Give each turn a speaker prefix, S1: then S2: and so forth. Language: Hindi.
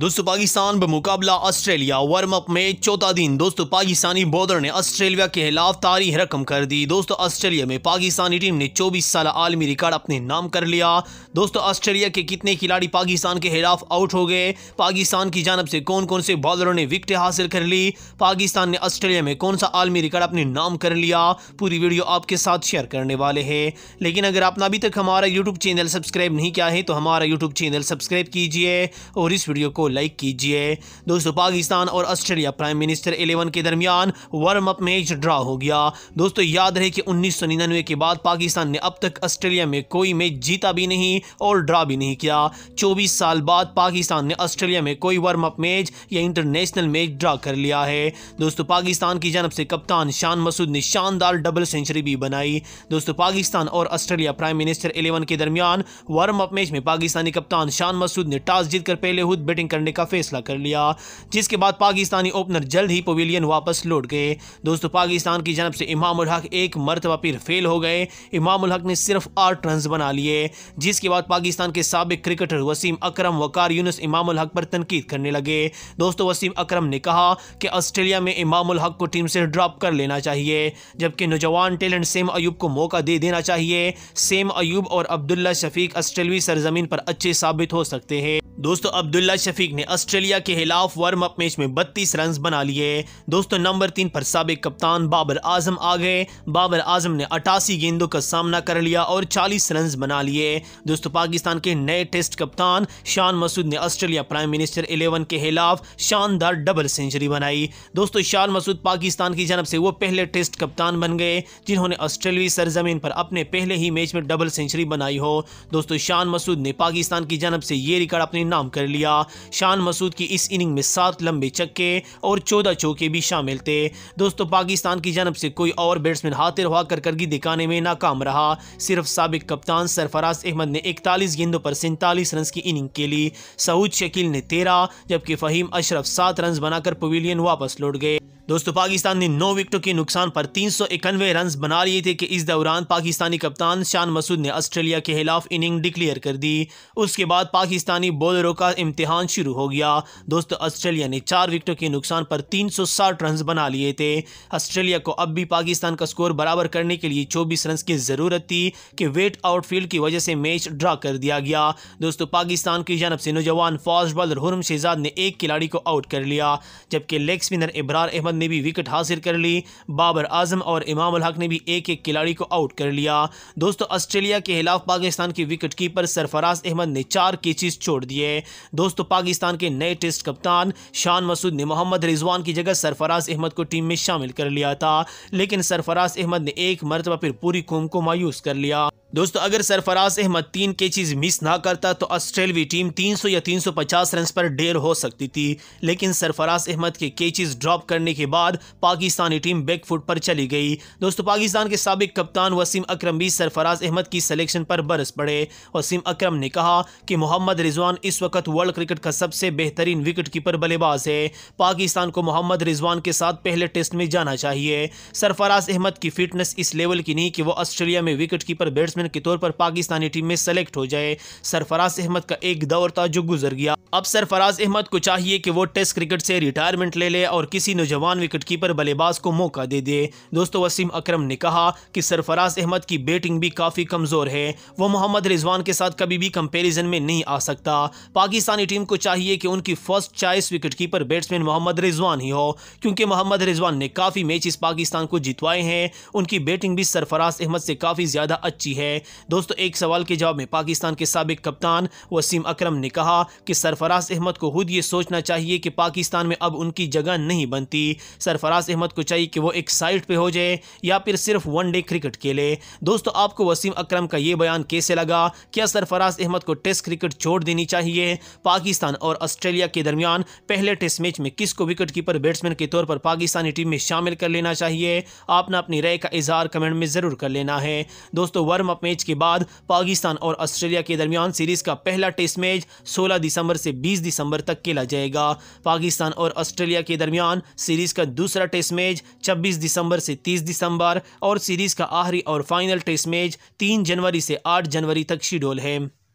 S1: दोस्तों पाकिस्तान बमुकाबला ऑस्ट्रेलिया वार्म अप में चौथा दिन दोस्तों पाकिस्तानी बॉलर ने ऑस्ट्रेलिया के खिलाफ तारीख रकम कर दी दोस्तों ऑस्ट्रेलिया में पाकिस्तानी टीम ने 24 साल आलमी रिकॉर्ड अपने नाम कर लिया दोस्तों ऑस्ट्रेलिया के कितने खिलाड़ी पाकिस्तान के खिलाफ आउट हो गए पाकिस्तान की जानब से कौन कौन से बॉलरों ने विकटें हासिल कर ली पाकिस्तान ने ऑस्ट्रेलिया में कौन सा आलमी रिकॉर्ड अपने नाम कर लिया पूरी वीडियो आपके साथ शेयर करने वाले है लेकिन अगर आपने अभी तक हमारा यूट्यूब चैनल सब्सक्राइब नहीं किया है तो हमारा यूट्यूब चैनल सब्सक्राइब कीजिए और इस वीडियो को लाइक कीजिए दोस्तों पाकिस्तान और ऑस्ट्रेलिया प्राइम मिनिस्टर इलेवन के दरमियान वार्म अप मैच ड्रा हो गया दोस्तों याद रहे कि उन्नीस के बाद पाकिस्तान ने अब तक ऑस्ट्रेलिया में कोई मैच जीता भी नहीं और ड्रा भी नहीं किया चौबीस साल बाद पाकिस्तान ने ऑस्ट्रेलिया में कोई वार्म अप मैच या इंटरनेशनल मैच ड्रा कर लिया है दोस्तों पाकिस्तान की जनब से कप्तान शान मसूद ने शानदार डबल सेंचुरी भी बनाई दोस्तों पाकिस्तान और ऑस्ट्रेलिया प्राइम मिनिस्टर इलेवन के दरमियान वार्म अप मैच में पाकिस्तानी कप्तान शान मसूद ने टॉस जीतकर पहले खुद बैटिंग करने का फैसला कर लिया जिसके बाद पाकिस्तानी ओपनर जल्द ही पवेलियन वापस लौट गए दोस्तों पाकिस्तान की जनब से इमाम हक एक मरतबा फिर फेल हो गए इमाम हक ने सिर्फ आठ रन बना लिए जिसके बाद पाकिस्तान के सबक क्रिकेटर वसीम अक्रम वकार यूनस इमाम हक पर तनकीद करने लगे दोस्तों वसीम अक्रम ने कहा कि ऑस्ट्रेलिया में इमाम हक को टीम से ड्रॉप कर लेना चाहिए जबकि नौजवान टैलेंट सेम अयूब को मौका दे देना चाहिए सेम अयूब और अब्दुल्ला शफीक ऑस्ट्रेलवी सरजमीन पर अच्छे साबित हो सकते हैं दोस्तों अब्दुल्ला शफीक ने ऑस्ट्रेलिया के खिलाफ वार्म अप मैच में 32 रन बना लिए दोस्तों नंबर तीन पर सबक कप्तान बाबर आजम आ गए बाबर आजम ने अट्ठासी गेंदों का सामना कर लिया और 40 रन बना लिए दोस्तों पाकिस्तान के नए टेस्ट कप्तान शान मसूद ने ऑस्ट्रेलिया प्राइम मिनिस्टर इलेवन के खिलाफ शानदार डबल सेंचुरी बनाई दोस्तों शान मसूद पाकिस्तान की जनब से वो पहले टेस्ट कप्तान बन गए जिन्होंने ऑस्ट्रेलिया सरजमीन पर अपने पहले ही मैच में डबल सेंचुरी बनाई हो दोस्तों शान मसूद ने पाकिस्तान की जनब से ये रिकॉर्ड अपने नाम कर लिया शान मसूद की इस इनिंग में सात लंबे चक्के और चौदह चौके भी शामिल थे दोस्तों पाकिस्तान की जनब से कोई और बैट्समैन हाथिर हुआ कारकर्दगी दिखाने में नाकाम रहा सिर्फ सबक कप्तान सरफराज अहमद ने इकतालीस गेंदों पर सैंतालीस रन की इनिंग लिए सऊद शकील ने तेरह जबकि फहीम अशरफ सात रन बनाकर पवेलियन वापस लौट गए दोस्तों पाकिस्तान ने नौ विकेटों के नुकसान पर तीन रन बना लिए थे कि इस दौरान पाकिस्तानी कप्तान शान मसूद ने ऑस्ट्रेलिया के खिलाफ इनिंग डिक्लेयर कर दी उसके बाद पाकिस्तानी बॉलरों का इम्तिहान शुरू हो गया दोस्तों ऑस्ट्रेलिया ने चार विकेटों के नुकसान पर 360 रन बना लिए थे ऑस्ट्रेलिया को अब भी पाकिस्तान का स्कोर बराबर करने के लिए चौबीस रन की ज़रूरत थी कि वेट आउटफील्ड की वजह से मैच ड्रा कर दिया गया दोस्तों पाकिस्तान की जानब से नौजवान फास्ट बॉलर हुरम शहजाद ने एक खिलाड़ी को आउट कर लिया जबकि लेग स्पिनर इब्रार अहमद खान ने भी विकेट हासिल कर ली बाबर आजम और इमाम हक ने भी एक एक खिलाड़ी को आउट कर लिया दोस्तों ऑस्ट्रेलिया के खिलाफ पाकिस्तान के विकेट कीपर सरफराज अहमद ने चार कैचेस छोड़ दिए दोस्तों पाकिस्तान के नए टेस्ट कप्तान शान मसूद ने मोहम्मद रिजवान की जगह सरफराज अहमद को टीम में शामिल कर लिया था लेकिन सरफराज अहमद ने एक मरतबा फिर पूरी कौम को मायूस कर लिया दोस्तों अगर सरफराज अहमद तीन चीज मिस ना करता तो ऑस्ट्रेलवी टीम 300 या 350 रन पर ढेर हो सकती थी लेकिन सरफराज अहमद के कैचेज ड्रॉप करने के बाद पाकिस्तानी टीम बैकफुट पर चली गई दोस्तों पाकिस्तान के सबक कप्तान वसीम अक्रम भी सरफराज अहमद की सिलेक्शन पर बरस पड़े वसीम अक्रम ने कहा कि मोहम्मद रिजवान इस वक्त वर्ल्ड क्रिकेट का सबसे बेहतरीन विकेट कीपर बल्लेबाज है पाकिस्तान को मोहम्मद रिजवान के साथ पहले टेस्ट में जाना चाहिए सरफराज अहमद की फिटनेस इस लेवल की नहीं कि वो ऑस्ट्रेलिया में विकेट कीपर बैट्समैन कैप्टन के तौर पर पाकिस्तानी टीम में सेलेक्ट हो जाए सरफराज अहमद का एक दौर था जो गुजर गया अब सरफराज अहमद को चाहिए कि वो टेस्ट क्रिकेट से रिटायरमेंट ले ले और किसी नौजवान विकेटकीपर बल्लेबाज को मौका दे दे दोस्तों वसीम अक्रम ने कहा कि सरफराज अहमद की बैटिंग भी काफ़ी कमज़ोर है वो मोहम्मद रिजवान के साथ कभी भी कंपेरिजन में नहीं आ सकता पाकिस्तानी टीम को चाहिए कि उनकी first choice wicketkeeper batsman Mohammad Rizwan ही हो क्योंकि मोहम्मद रिजवान ने काफ़ी मैच पाकिस्तान को जितवाए हैं उनकी बैटिंग भी सरफराज अहमद से काफ़ी ज़्यादा अच्छी है है दोस्तों एक सवाल के जवाब में पाकिस्तान के सबक कप्तान वसीम अक्रम ने कहा कि सरफराज अहमद को खुद ये सोचना चाहिए कि पाकिस्तान में अब उनकी जगह नहीं बनती सरफराज अहमद को चाहिए कि वो एक साइड पर हो जाए या फिर सिर्फ वन डे क्रिकेट खेले दोस्तों आपको वसीम अक्रम का ये बयान कैसे लगा क्या सरफराज अहमद को टेस्ट क्रिकेट छोड़ देनी चाहिए पाकिस्तान और ऑस्ट्रेलिया के दरमियान पहले टेस्ट मैच में किसको विकेट कीपर बैट्समैन के तौर पर पाकिस्तानी टीम में शामिल कर लेना चाहिए आपने अपनी राय का इजहार कमेंट में ज़रूर कर लेना है दोस्तों वर्म प्लेऑफ मैच के बाद पाकिस्तान और ऑस्ट्रेलिया के दरमियान सीरीज का पहला टेस्ट मैच 16 दिसंबर से 20 दिसंबर तक खेला जाएगा पाकिस्तान और ऑस्ट्रेलिया के दरमियान सीरीज का दूसरा टेस्ट मैच 26 दिसंबर से 30 दिसंबर और सीरीज का आखिरी और फाइनल टेस्ट मैच 3 जनवरी से 8 जनवरी तक शेड्यूल है